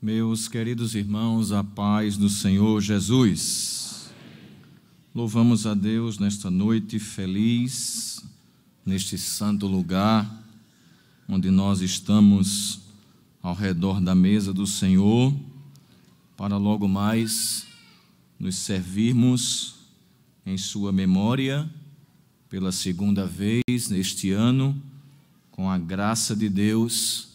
Meus queridos irmãos, a paz do Senhor Jesus. Louvamos a Deus nesta noite feliz, neste santo lugar, onde nós estamos ao redor da mesa do Senhor, para logo mais nos servirmos em Sua memória pela segunda vez neste ano, com a graça de Deus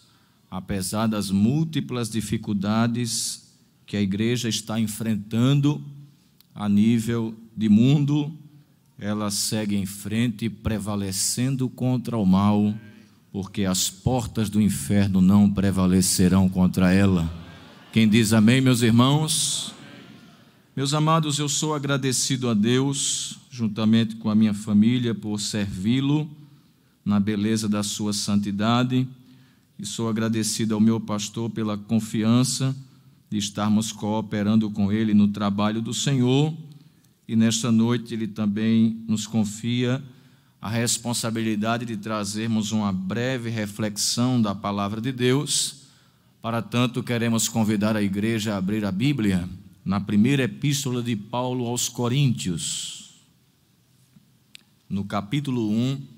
apesar das múltiplas dificuldades que a igreja está enfrentando a nível de mundo, ela segue em frente, prevalecendo contra o mal, porque as portas do inferno não prevalecerão contra ela. Quem diz amém, meus irmãos? Meus amados, eu sou agradecido a Deus, juntamente com a minha família, por servi-lo na beleza da sua santidade e sou agradecido ao meu pastor pela confiança de estarmos cooperando com ele no trabalho do Senhor. E nesta noite ele também nos confia a responsabilidade de trazermos uma breve reflexão da palavra de Deus. Para tanto, queremos convidar a igreja a abrir a Bíblia na primeira epístola de Paulo aos Coríntios, no capítulo 1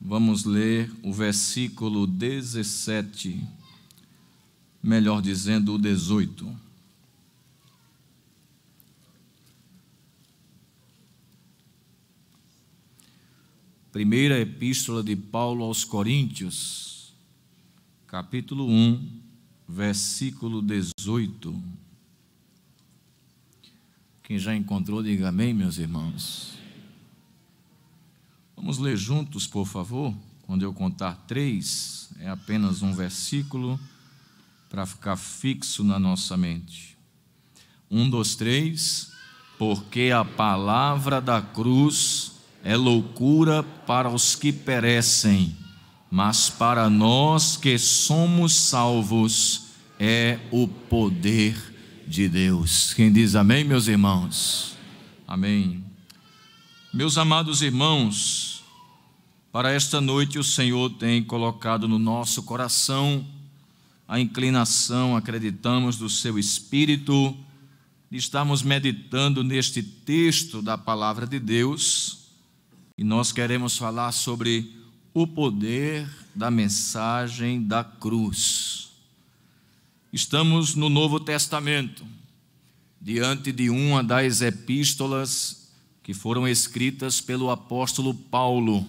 Vamos ler o versículo 17, melhor dizendo, o 18. Primeira Epístola de Paulo aos Coríntios, capítulo 1, versículo 18. Quem já encontrou, diga amém, meus irmãos. Vamos ler juntos, por favor. Quando eu contar três, é apenas um versículo para ficar fixo na nossa mente. Um, dois, três. Porque a palavra da cruz é loucura para os que perecem, mas para nós que somos salvos é o poder de Deus. Quem diz amém, meus irmãos? Amém. Meus amados irmãos, para esta noite, o Senhor tem colocado no nosso coração a inclinação, acreditamos, do seu espírito, de estarmos meditando neste texto da palavra de Deus, e nós queremos falar sobre o poder da mensagem da cruz. Estamos no Novo Testamento, diante de uma das epístolas que foram escritas pelo apóstolo Paulo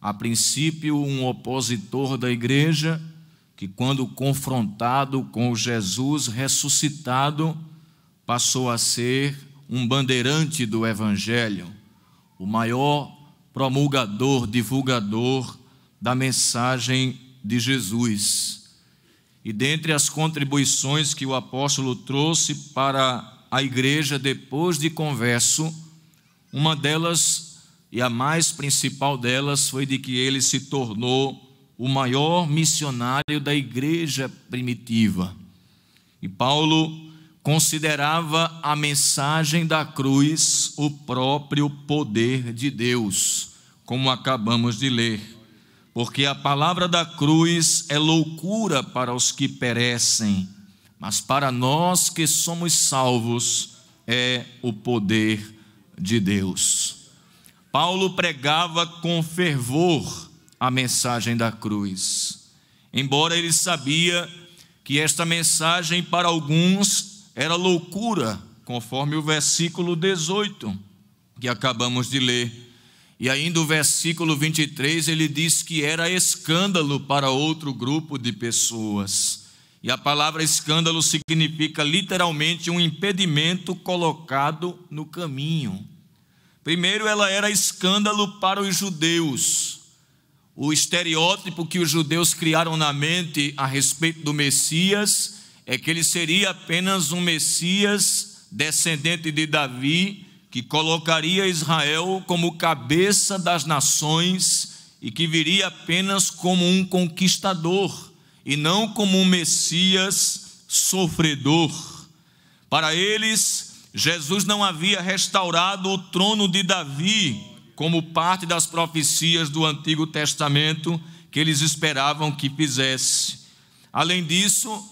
a princípio um opositor da igreja, que, quando confrontado com Jesus ressuscitado, passou a ser um bandeirante do Evangelho, o maior promulgador, divulgador da mensagem de Jesus. E dentre as contribuições que o apóstolo trouxe para a igreja depois de converso, uma delas e a mais principal delas foi de que ele se tornou o maior missionário da igreja primitiva. E Paulo considerava a mensagem da cruz o próprio poder de Deus, como acabamos de ler. Porque a palavra da cruz é loucura para os que perecem, mas para nós que somos salvos é o poder de Deus. Paulo pregava com fervor a mensagem da cruz, embora ele sabia que esta mensagem para alguns era loucura, conforme o versículo 18 que acabamos de ler. E ainda o versículo 23 ele diz que era escândalo para outro grupo de pessoas. E a palavra escândalo significa literalmente um impedimento colocado no caminho. Primeiro, ela era escândalo para os judeus. O estereótipo que os judeus criaram na mente a respeito do Messias é que ele seria apenas um Messias descendente de Davi, que colocaria Israel como cabeça das nações e que viria apenas como um conquistador e não como um Messias sofredor. Para eles, Jesus não havia restaurado o trono de Davi, como parte das profecias do Antigo Testamento que eles esperavam que fizesse. Além disso,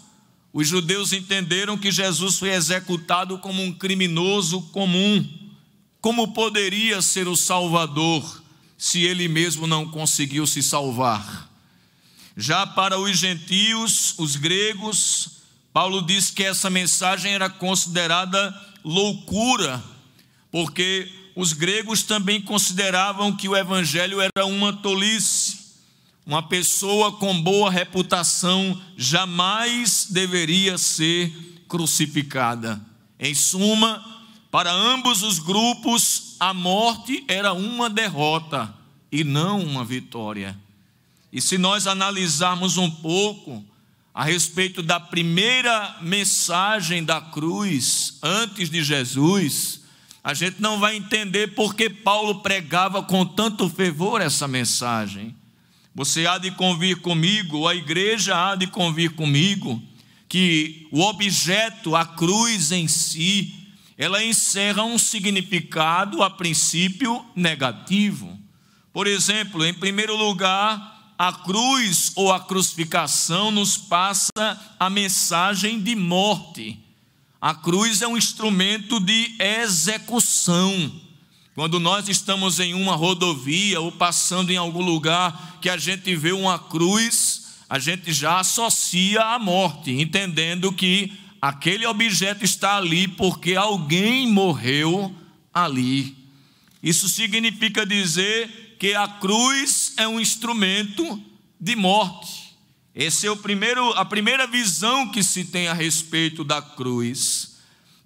os judeus entenderam que Jesus foi executado como um criminoso comum. Como poderia ser o Salvador se ele mesmo não conseguiu se salvar? Já para os gentios, os gregos, Paulo diz que essa mensagem era considerada loucura, porque os gregos também consideravam que o evangelho era uma tolice. Uma pessoa com boa reputação jamais deveria ser crucificada. Em suma, para ambos os grupos, a morte era uma derrota e não uma vitória. E se nós analisarmos um pouco a respeito da primeira mensagem da cruz antes de Jesus, a gente não vai entender porque Paulo pregava com tanto fervor essa mensagem. Você há de convir comigo, a igreja há de convir comigo, que o objeto, a cruz em si, ela encerra um significado a princípio negativo. Por exemplo, em primeiro lugar, a cruz ou a crucificação nos passa a mensagem de morte. A cruz é um instrumento de execução. Quando nós estamos em uma rodovia ou passando em algum lugar que a gente vê uma cruz, a gente já associa a morte, entendendo que aquele objeto está ali porque alguém morreu ali. Isso significa dizer que a cruz é um instrumento de morte. Esse é o primeiro, a primeira visão que se tem a respeito da cruz.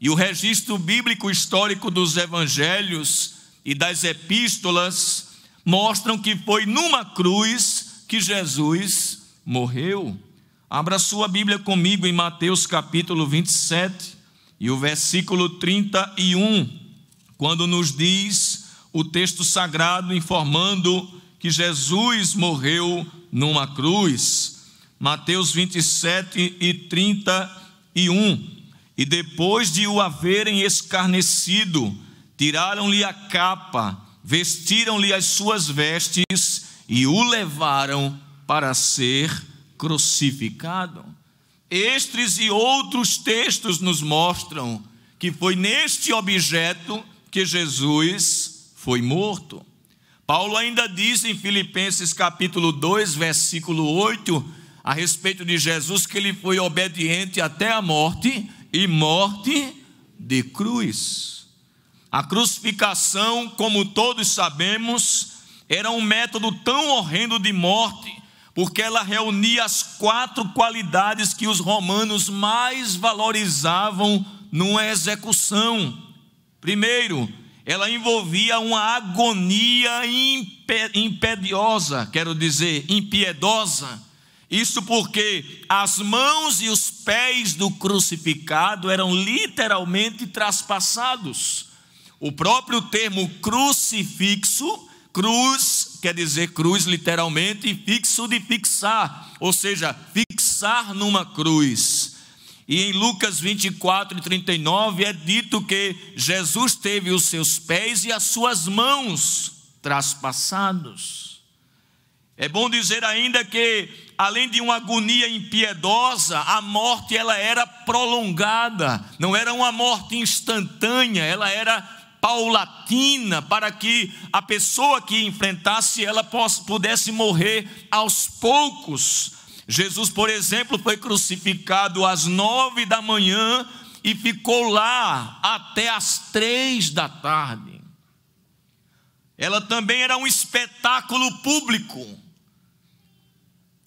E o registro bíblico histórico dos evangelhos e das epístolas mostram que foi numa cruz que Jesus morreu. Abra sua Bíblia comigo em Mateus capítulo 27 e o versículo 31, quando nos diz o texto sagrado informando que Jesus morreu numa cruz. Mateus 27 e 31. E depois de o haverem escarnecido, tiraram-lhe a capa, vestiram-lhe as suas vestes e o levaram para ser crucificado. Estes e outros textos nos mostram que foi neste objeto que Jesus foi morto. Paulo ainda diz em Filipenses capítulo 2, versículo 8, a respeito de Jesus, que ele foi obediente até a morte e morte de cruz. A crucificação, como todos sabemos, era um método tão horrendo de morte, porque ela reunia as quatro qualidades que os romanos mais valorizavam numa execução. Primeiro, ela envolvia uma agonia impediosa, quero dizer, impiedosa. Isso porque as mãos e os pés do crucificado eram literalmente traspassados. O próprio termo crucifixo, cruz, quer dizer cruz literalmente, e fixo de fixar, ou seja, fixar numa cruz. E em Lucas 24 e 39 é dito que Jesus teve os seus pés e as suas mãos traspassados. É bom dizer ainda que além de uma agonia impiedosa, a morte ela era prolongada, não era uma morte instantânea, ela era paulatina para que a pessoa que enfrentasse ela pudesse morrer aos poucos, Jesus, por exemplo, foi crucificado às nove da manhã e ficou lá até às três da tarde. Ela também era um espetáculo público.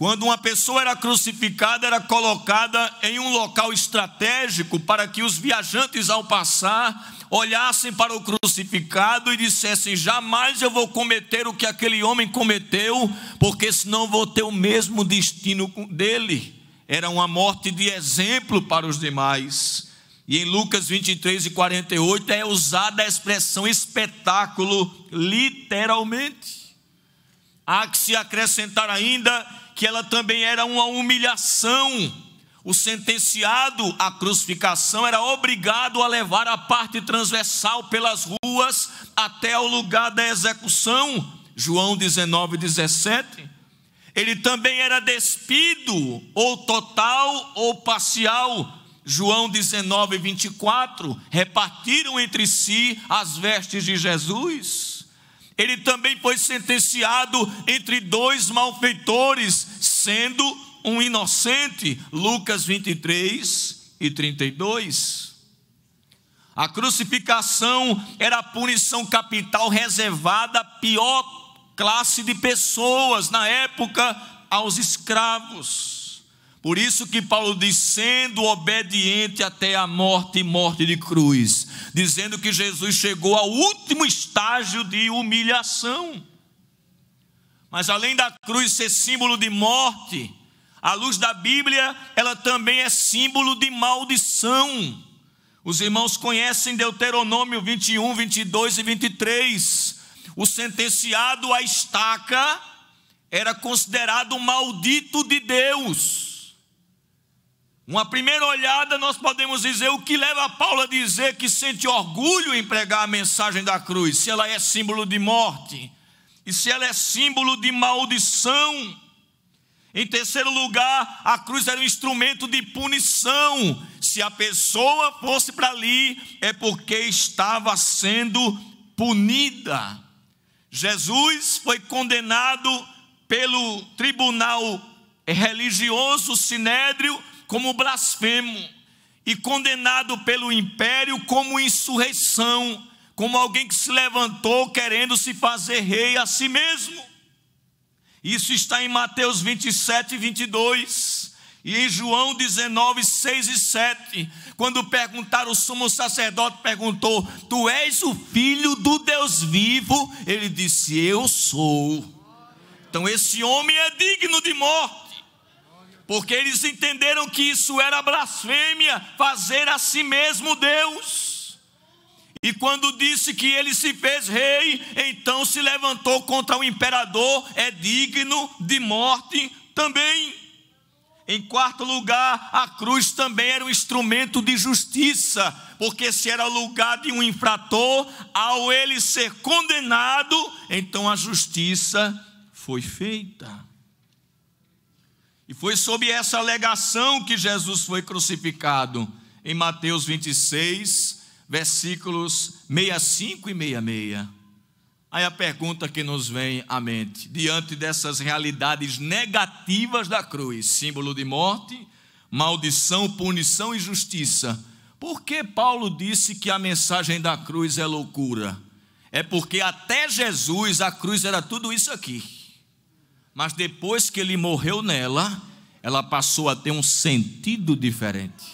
Quando uma pessoa era crucificada, era colocada em um local estratégico para que os viajantes, ao passar, olhassem para o crucificado e dissessem: Jamais eu vou cometer o que aquele homem cometeu, porque senão vou ter o mesmo destino dele. Era uma morte de exemplo para os demais. E em Lucas 23 e 48 é usada a expressão espetáculo, literalmente. Há que se acrescentar ainda que ela também era uma humilhação. O sentenciado à crucificação era obrigado a levar a parte transversal pelas ruas até o lugar da execução. João 19, 17. Ele também era despido, ou total ou parcial. João 19, 24. Repartiram entre si as vestes de Jesus. Ele também foi sentenciado entre dois malfeitores, sendo um inocente. Lucas 23 e 32. A crucificação era a punição capital reservada à pior classe de pessoas na época aos escravos. Por isso que Paulo diz, sendo obediente até a morte e morte de cruz, dizendo que Jesus chegou ao último estágio de humilhação. Mas além da cruz ser símbolo de morte, a luz da Bíblia, ela também é símbolo de maldição. Os irmãos conhecem Deuteronômio 21, 22 e 23. O sentenciado à estaca era considerado maldito de Deus. Uma primeira olhada, nós podemos dizer o que leva Paulo a dizer que sente orgulho em pregar a mensagem da cruz, se ela é símbolo de morte e se ela é símbolo de maldição. Em terceiro lugar, a cruz era um instrumento de punição. Se a pessoa fosse para ali, é porque estava sendo punida. Jesus foi condenado pelo tribunal religioso sinédrio como blasfemo e condenado pelo império como insurreição, como alguém que se levantou querendo se fazer rei a si mesmo. Isso está em Mateus 27, 22. E em João 19, 6 e 7, quando perguntaram, o sumo sacerdote perguntou: Tu és o filho do Deus vivo? Ele disse: Eu sou. Então esse homem é digno de morte porque eles entenderam que isso era blasfêmia, fazer a si mesmo Deus. E quando disse que ele se fez rei, então se levantou contra o imperador, é digno de morte também. Em quarto lugar, a cruz também era um instrumento de justiça, porque se era o lugar de um infrator, ao ele ser condenado, então a justiça foi feita. E foi sob essa alegação que Jesus foi crucificado, em Mateus 26, versículos 65 e 66. Aí a pergunta que nos vem à mente, diante dessas realidades negativas da cruz, símbolo de morte, maldição, punição e justiça, por que Paulo disse que a mensagem da cruz é loucura? É porque até Jesus a cruz era tudo isso aqui mas depois que ele morreu nela, ela passou a ter um sentido diferente.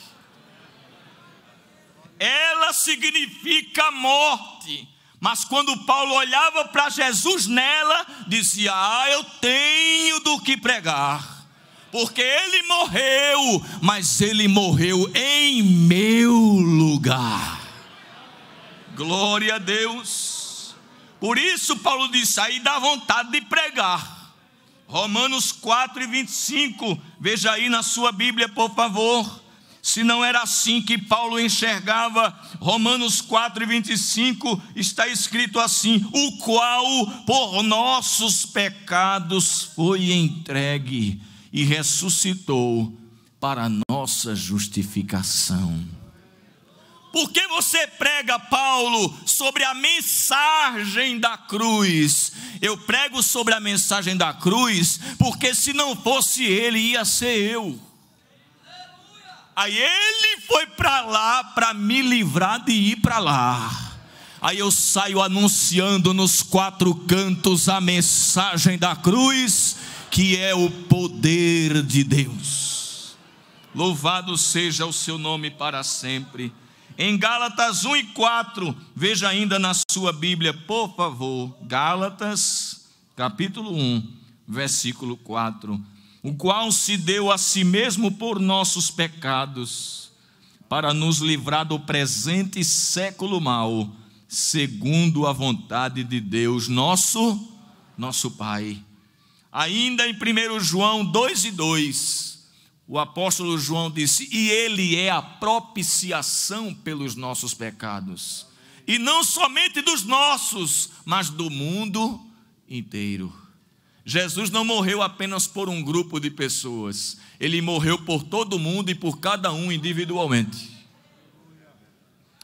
Ela significa morte. Mas quando Paulo olhava para Jesus nela, dizia: Ah, eu tenho do que pregar, porque ele morreu, mas ele morreu em meu lugar. Glória a Deus. Por isso, Paulo disse: Aí dá vontade de pregar Romanos 4 e 25, veja aí na sua Bíblia, por favor. Se não era assim que Paulo enxergava, Romanos 4 e 25 está escrito assim: O qual por nossos pecados foi entregue e ressuscitou para nossa justificação. Por que você prega, Paulo, sobre a mensagem da cruz? Eu prego sobre a mensagem da cruz, porque se não fosse ele, ia ser eu. Aí ele foi para lá para me livrar de ir para lá. Aí eu saio anunciando nos quatro cantos a mensagem da cruz, que é o poder de Deus. Louvado seja o seu nome para sempre. Em Gálatas 1 e 4, veja ainda na sua Bíblia, por favor, Gálatas, capítulo 1, versículo 4. O qual se deu a si mesmo por nossos pecados, para nos livrar do presente século mau, segundo a vontade de Deus, nosso nosso Pai. Ainda em 1 João 2 e 2, o apóstolo João disse: E ele é a propiciação pelos nossos pecados. E não somente dos nossos, mas do mundo inteiro. Jesus não morreu apenas por um grupo de pessoas, ele morreu por todo mundo e por cada um individualmente.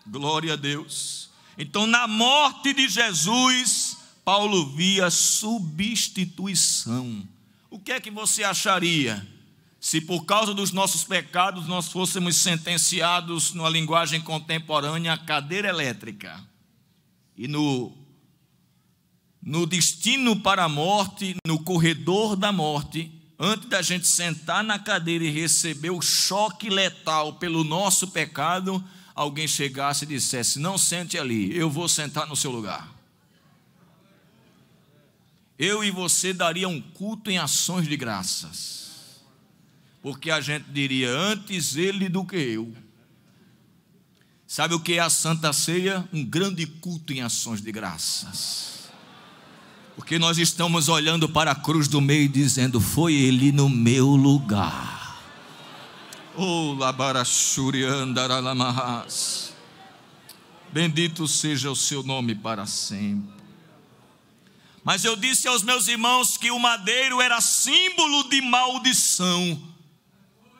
Glória a Deus. Então, na morte de Jesus, Paulo via substituição. O que é que você acharia? Se por causa dos nossos pecados nós fôssemos sentenciados, numa linguagem contemporânea, à cadeira elétrica e no, no destino para a morte, no corredor da morte, antes da gente sentar na cadeira e receber o choque letal pelo nosso pecado, alguém chegasse e dissesse: Não sente ali, eu vou sentar no seu lugar. Eu e você daria um culto em ações de graças porque a gente diria antes ele do que eu. Sabe o que é a Santa Ceia? Um grande culto em ações de graças. Porque nós estamos olhando para a cruz do meio e dizendo: Foi ele no meu lugar. Oh, Labaraxuriandaralamarras. Bendito seja o seu nome para sempre. Mas eu disse aos meus irmãos que o madeiro era símbolo de maldição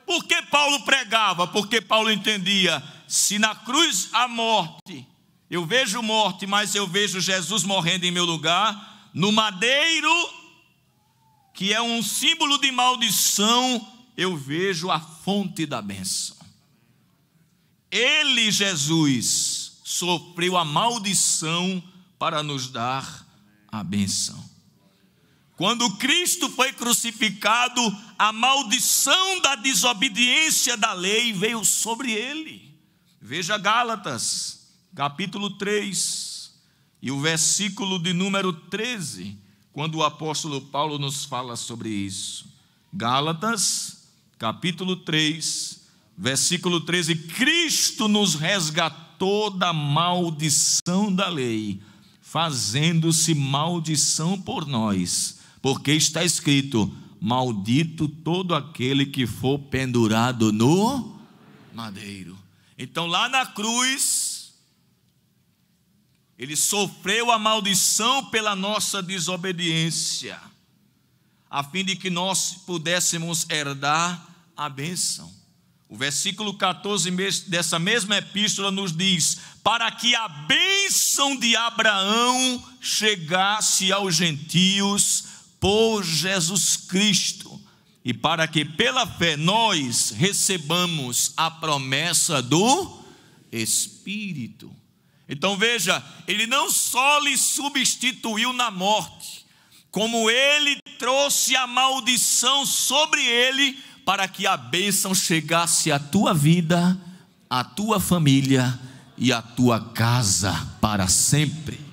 por que Paulo pregava? Porque Paulo entendia: se na cruz há morte, eu vejo morte, mas eu vejo Jesus morrendo em meu lugar, no madeiro, que é um símbolo de maldição, eu vejo a fonte da bênção. Ele, Jesus, sofreu a maldição para nos dar a bênção. Quando Cristo foi crucificado, a maldição da desobediência da lei veio sobre ele. Veja Gálatas, capítulo 3, e o versículo de número 13, quando o apóstolo Paulo nos fala sobre isso. Gálatas, capítulo 3, versículo 13: Cristo nos resgatou da maldição da lei, fazendo-se maldição por nós porque está escrito: Maldito todo aquele que for pendurado no madeiro. Então, lá na cruz, ele sofreu a maldição pela nossa desobediência, a fim de que nós pudéssemos herdar a bênção. O versículo 14 dessa mesma epístola nos diz: Para que a bênção de Abraão chegasse aos gentios por Jesus Cristo, e para que pela fé nós recebamos a promessa do Espírito. Então veja, ele não só lhe substituiu na morte, como ele trouxe a maldição sobre ele, para que a bênção chegasse à tua vida, à tua família e à tua casa para sempre.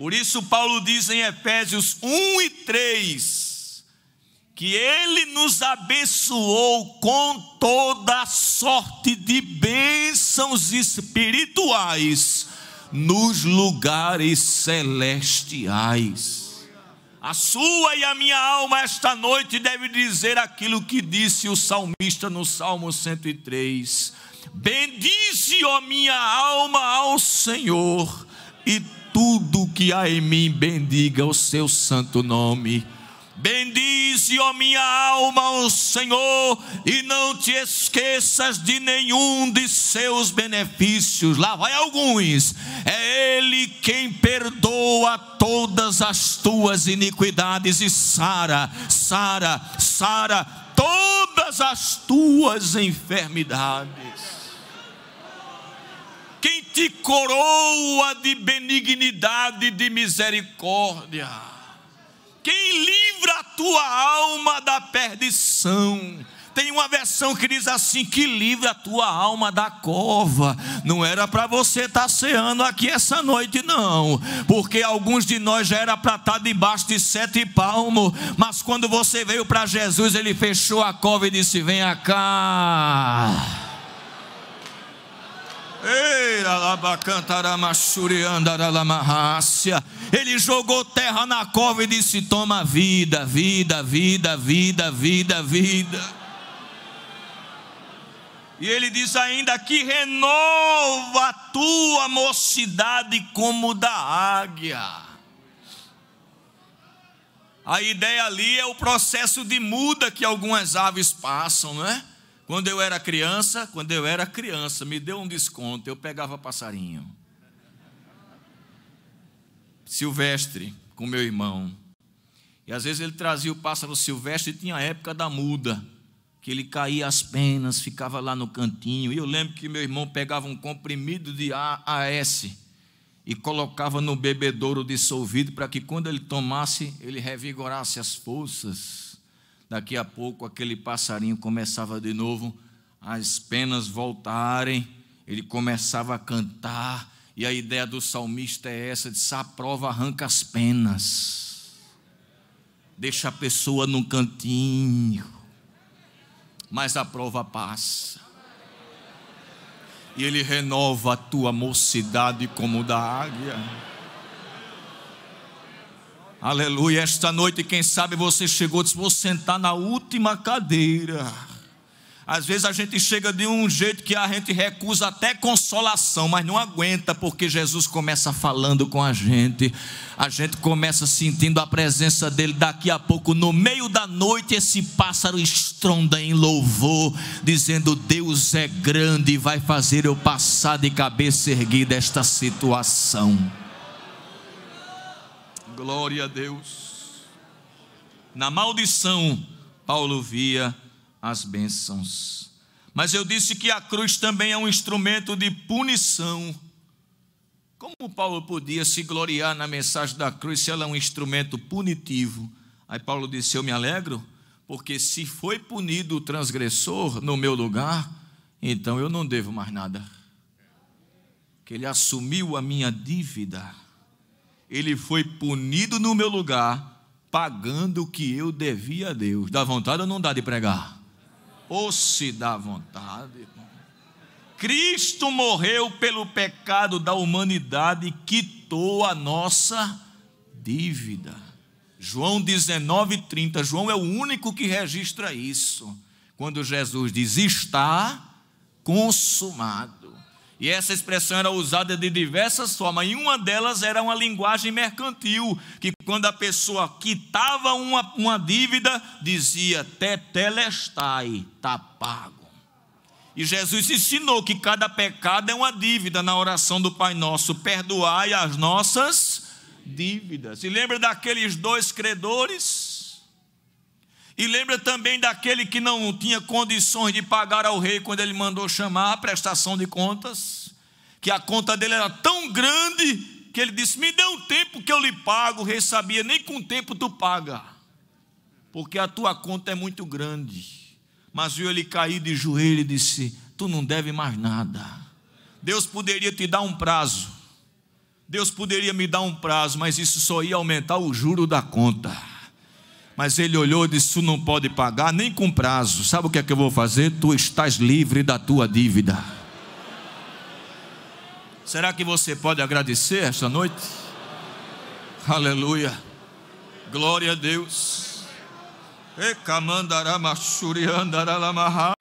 Por isso, Paulo diz em Efésios 1 e 3 que ele nos abençoou com toda sorte de bênçãos espirituais nos lugares celestiais. A sua e a minha alma esta noite deve dizer aquilo que disse o salmista no Salmo 103. Bendize, ó minha alma, ao Senhor, e tudo que há em mim bendiga o seu santo nome. Bendize, ó minha alma, o Senhor, e não te esqueças de nenhum de seus benefícios. Lá vai alguns. É Ele quem perdoa todas as tuas iniquidades. E Sara, Sara, Sara, todas as tuas enfermidades que coroa de benignidade, de misericórdia. Quem livra a tua alma da perdição. Tem uma versão que diz assim: que livra a tua alma da cova. Não era para você estar tá ceando aqui essa noite, não. Porque alguns de nós já era para estar tá debaixo de sete palmos. Mas quando você veio para Jesus, ele fechou a cova e disse: Venha cá. Ele jogou terra na cova e disse: Toma vida, vida, vida, vida, vida, vida. E ele diz ainda que renova a tua mocidade como da águia. A ideia ali é o processo de muda que algumas aves passam, não é? Quando eu era criança, quando eu era criança, me deu um desconto, eu pegava passarinho. Silvestre, com meu irmão. E às vezes ele trazia o pássaro silvestre e tinha a época da muda, que ele caía as penas, ficava lá no cantinho. E eu lembro que meu irmão pegava um comprimido de AAS e colocava no bebedouro dissolvido para que quando ele tomasse, ele revigorasse as forças daqui a pouco aquele passarinho começava de novo, as penas voltarem, ele começava a cantar, e a ideia do salmista é essa: de prova arranca as penas, deixa a pessoa num cantinho, mas a prova passa. E ele renova a tua mocidade como da águia. Aleluia. Esta noite, quem sabe você chegou, disse: Vou sentar na última cadeira. Às vezes a gente chega de um jeito que a gente recusa até consolação, mas não aguenta, porque Jesus começa falando com a gente, a gente começa sentindo a presença dele. Daqui a pouco, no meio da noite, esse pássaro estronda em louvor, dizendo: Deus é grande e vai fazer eu passar de cabeça erguida esta situação. Glória a Deus. Na maldição, Paulo via as bênçãos. Mas eu disse que a cruz também é um instrumento de punição. Como Paulo podia se gloriar na mensagem da cruz se ela é um instrumento punitivo? Aí Paulo disse: Eu me alegro, porque se foi punido o transgressor no meu lugar, então eu não devo mais nada. Que ele assumiu a minha dívida ele foi punido no meu lugar, pagando o que eu devia a Deus. Dá vontade ou não dá de pregar? Ou se dá vontade, irmão. Cristo morreu pelo pecado da humanidade e quitou a nossa dívida. João 19:30. João é o único que registra isso. Quando Jesus diz: "Está consumado". E essa expressão era usada de diversas formas, e uma delas era uma linguagem mercantil, que quando a pessoa quitava uma, uma dívida, dizia tetelestai, está pago. E Jesus ensinou que cada pecado é uma dívida na oração do Pai Nosso, perdoai as nossas dívidas. E lembra daqueles dois credores? E lembra também daquele que não tinha condições de pagar ao rei quando ele mandou chamar a prestação de contas, que a conta dele era tão grande que ele disse: Me dê um tempo que eu lhe pago. O rei sabia: Nem com o tempo tu paga, porque a tua conta é muito grande. Mas viu ele cair de joelho e disse: Tu não deve mais nada. Deus poderia te dar um prazo, Deus poderia me dar um prazo, mas isso só ia aumentar o juro da conta. Mas ele olhou e disse: Tu não pode pagar nem com prazo. Sabe o que é que eu vou fazer? Tu estás livre da tua dívida. Será que você pode agradecer esta noite? Aleluia. Glória a Deus. Ekamandara machuriandara lamarra.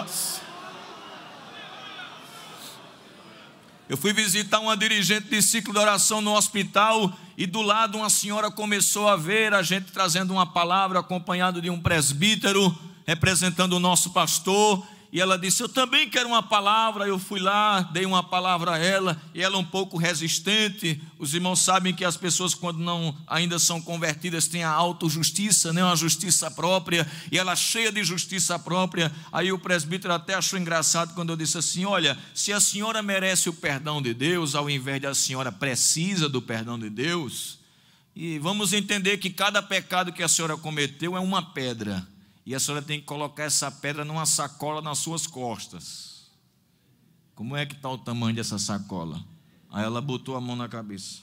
Eu fui visitar uma dirigente de ciclo de oração no hospital e do lado uma senhora começou a ver a gente trazendo uma palavra acompanhado de um presbítero representando o nosso pastor e ela disse: Eu também quero uma palavra. Eu fui lá, dei uma palavra a ela, e ela é um pouco resistente. Os irmãos sabem que as pessoas, quando não ainda são convertidas, têm a autojustiça, né? uma justiça própria, e ela cheia de justiça própria. Aí o presbítero até achou engraçado quando eu disse assim: Olha, se a senhora merece o perdão de Deus, ao invés de a senhora precisa do perdão de Deus, e vamos entender que cada pecado que a senhora cometeu é uma pedra e a senhora tem que colocar essa pedra numa sacola nas suas costas. Como é que está o tamanho dessa sacola? Aí ela botou a mão na cabeça.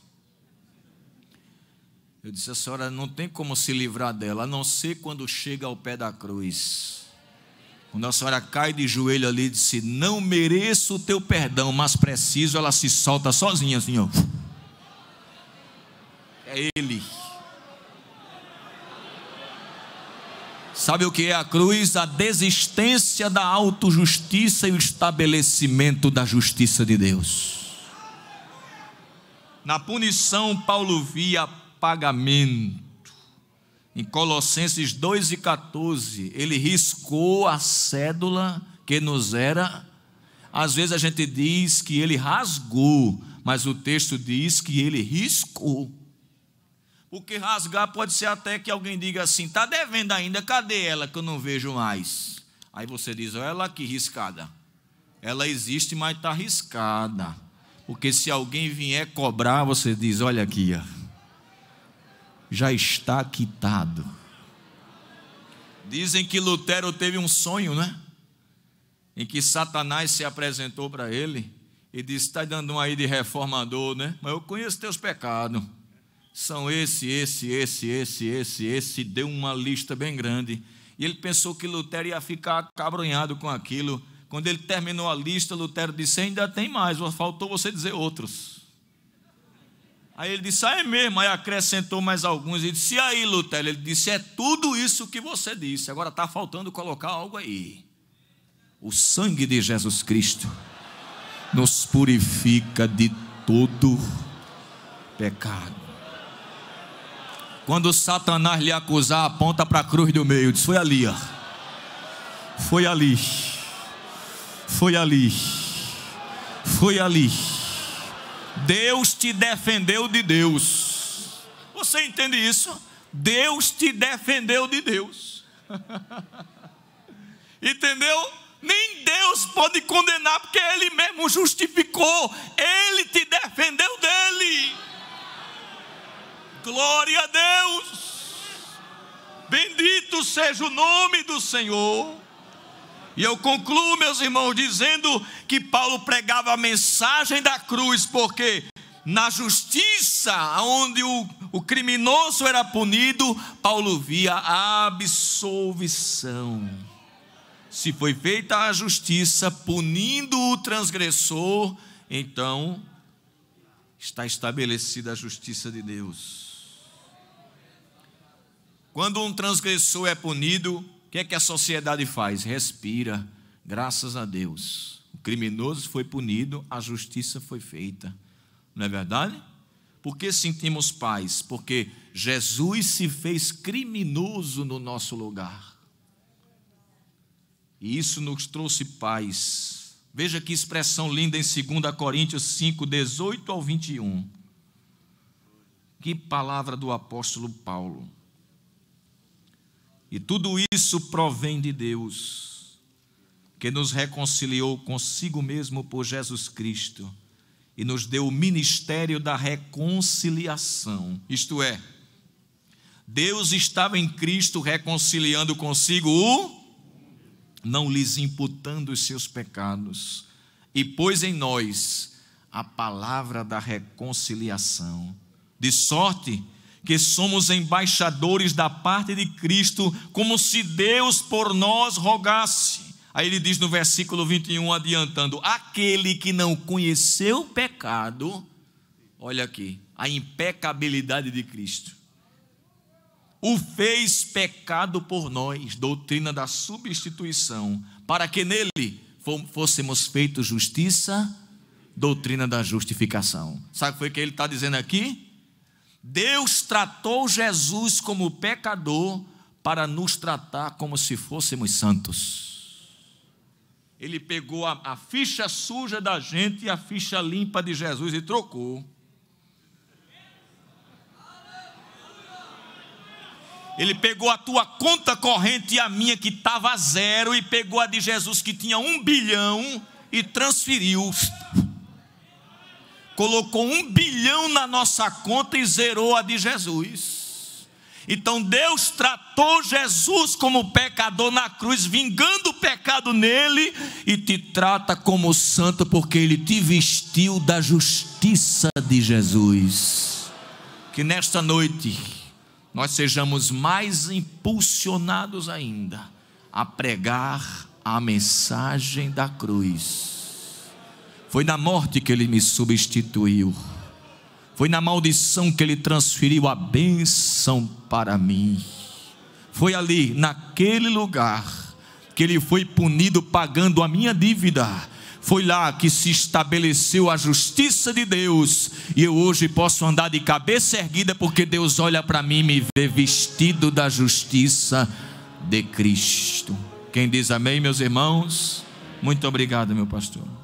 Eu disse: a senhora não tem como se livrar dela, a não ser quando chega ao pé da cruz. Quando a senhora cai de joelho ali e disse: Não mereço o teu perdão, mas preciso, ela se solta sozinha, assim, É ele. Sabe o que é a cruz? A desistência da autojustiça e o estabelecimento da justiça de Deus. Na punição, Paulo via pagamento. Em Colossenses 2 e 14, ele riscou a cédula que nos era. Às vezes a gente diz que ele rasgou, mas o texto diz que ele riscou. Porque rasgar pode ser até que alguém diga assim: está devendo ainda, cadê ela que eu não vejo mais? Aí você diz: olha ela aqui riscada. Ela existe, mas está riscada. Porque se alguém vier cobrar, você diz: olha aqui, ó. já está quitado. Dizem que Lutero teve um sonho, né? Em que Satanás se apresentou para ele e disse: está dando um aí de reformador, né? Mas eu conheço teus pecados são esse, esse, esse, esse, esse, esse, deu uma lista bem grande. E ele pensou que Lutero ia ficar cabronhado com aquilo. Quando ele terminou a lista, Lutero disse: Ainda tem mais, faltou você dizer outros. Aí ele disse: Ah, é mesmo. Aí acrescentou mais alguns. E disse: E aí, Lutero? Ele disse: É tudo isso que você disse. Agora está faltando colocar algo aí. O sangue de Jesus Cristo nos purifica de todo pecado. Quando Satanás lhe acusar, aponta para a cruz do meio. Diz: Foi ali, ó. Foi ali. Foi ali. Foi ali. Deus te defendeu de Deus. Você entende isso? Deus te defendeu de Deus. Entendeu? Nem Deus pode condenar, porque Ele mesmo justificou, Ele te defendeu dele. Glória a Deus! Bendito seja o nome do Senhor. E eu concluo, meus irmãos, dizendo que Paulo pregava a mensagem da cruz, porque na justiça, onde o, o criminoso era punido, Paulo via a absolvição. Se foi feita a justiça punindo o transgressor, então está estabelecida a justiça de Deus. Quando um transgressor é punido, o que é que a sociedade faz? Respira, graças a Deus. O criminoso foi punido, a justiça foi feita. Não é verdade? Por que sentimos paz? Porque Jesus se fez criminoso no nosso lugar. E isso nos trouxe paz. Veja que expressão linda em 2 Coríntios 5, 18 ao 21. Que palavra do apóstolo Paulo. E tudo isso provém de Deus, que nos reconciliou consigo mesmo por Jesus Cristo e nos deu o ministério da reconciliação. Isto é, Deus estava em Cristo reconciliando consigo o não lhes imputando os seus pecados, e pôs em nós a palavra da reconciliação. De sorte que somos embaixadores da parte de Cristo, como se Deus por nós rogasse. Aí ele diz no versículo 21, adiantando: aquele que não conheceu o pecado, olha aqui, a impecabilidade de Cristo, o fez pecado por nós, doutrina da substituição, para que nele fôssemos feitos justiça, doutrina da justificação. Sabe o que ele está dizendo aqui? Deus tratou Jesus como pecador para nos tratar como se fôssemos santos. Ele pegou a, a ficha suja da gente e a ficha limpa de Jesus e trocou. Ele pegou a tua conta corrente e a minha que estava zero e pegou a de Jesus que tinha um bilhão e transferiu colocou um bilhão na nossa conta e zerou a de Jesus. Então Deus tratou Jesus como pecador na cruz, vingando o pecado nele, e te trata como santo, porque ele te vestiu da justiça de Jesus. Que nesta noite nós sejamos mais impulsionados ainda a pregar a mensagem da cruz foi na morte que ele me substituiu. Foi na maldição que ele transferiu a bênção para mim. Foi ali, naquele lugar, que ele foi punido pagando a minha dívida. Foi lá que se estabeleceu a justiça de Deus. E eu hoje posso andar de cabeça erguida, porque Deus olha para mim e me vê vestido da justiça de Cristo. Quem diz amém, meus irmãos? Muito obrigado, meu pastor.